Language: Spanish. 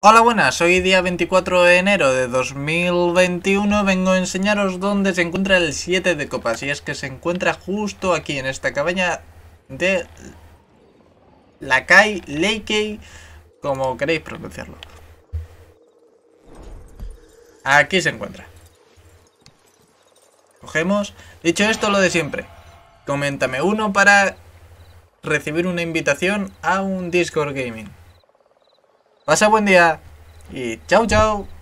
Hola buenas, hoy día 24 de enero de 2021 vengo a enseñaros dónde se encuentra el 7 de copas y es que se encuentra justo aquí en esta cabaña de la Kai, Leikei, como queréis pronunciarlo. Aquí se encuentra. Cogemos. Dicho esto, lo de siempre. Coméntame uno para recibir una invitación a un Discord Gaming. Pasa buen día y chao chao.